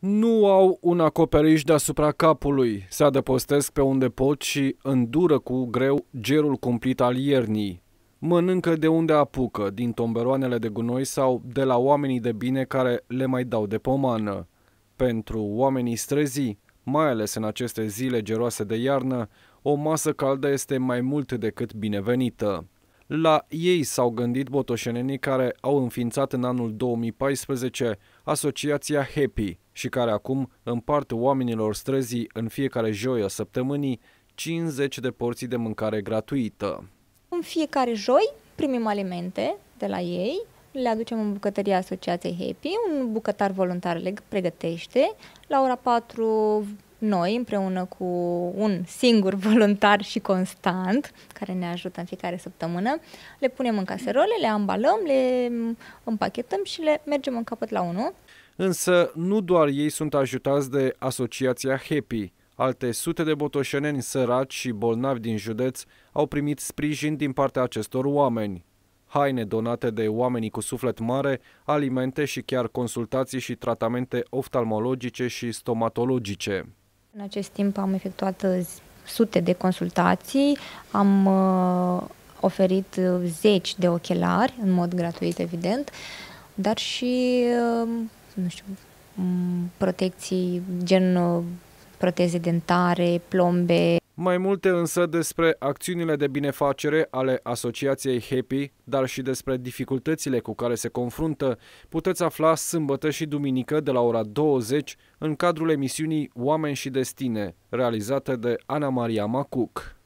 nu au un acoperiș deasupra capului, se adăpostesc pe unde pot și îndură cu greu gerul cumplit al iernii. Mănâncă de unde apucă, din tomberoanele de gunoi sau de la oamenii de bine care le mai dau de pomană. Pentru oamenii străzii, mai ales în aceste zile geroase de iarnă, o masă caldă este mai mult decât binevenită. La ei s-au gândit botoșenenii care au înființat în anul 2014 asociația Happy și care acum împart oamenilor străzii în fiecare joi a săptămânii 50 de porții de mâncare gratuită. În fiecare joi primim alimente de la ei, le aducem în bucătăria Asociației Happy, un bucătar voluntar le pregătește. La ora 4 noi, împreună cu un singur voluntar și constant, care ne ajută în fiecare săptămână, le punem în caserole, le ambalăm, le împachetăm și le mergem în capăt la unul. Însă nu doar ei sunt ajutați de asociația HAPPY. Alte sute de botoșeneni săraci și bolnavi din județ au primit sprijin din partea acestor oameni. Haine donate de oamenii cu suflet mare, alimente și chiar consultații și tratamente oftalmologice și stomatologice. În acest timp am efectuat uh, sute de consultații, am uh, oferit uh, zeci de ochelari, în mod gratuit, evident, dar și, nu știu, protecții gen proteze dentare, plombe, mai multe însă despre acțiunile de binefacere ale Asociației Happy, dar și despre dificultățile cu care se confruntă, puteți afla sâmbătă și duminică de la ora 20 în cadrul emisiunii Oameni și Destine, realizată de Ana Maria Macuc.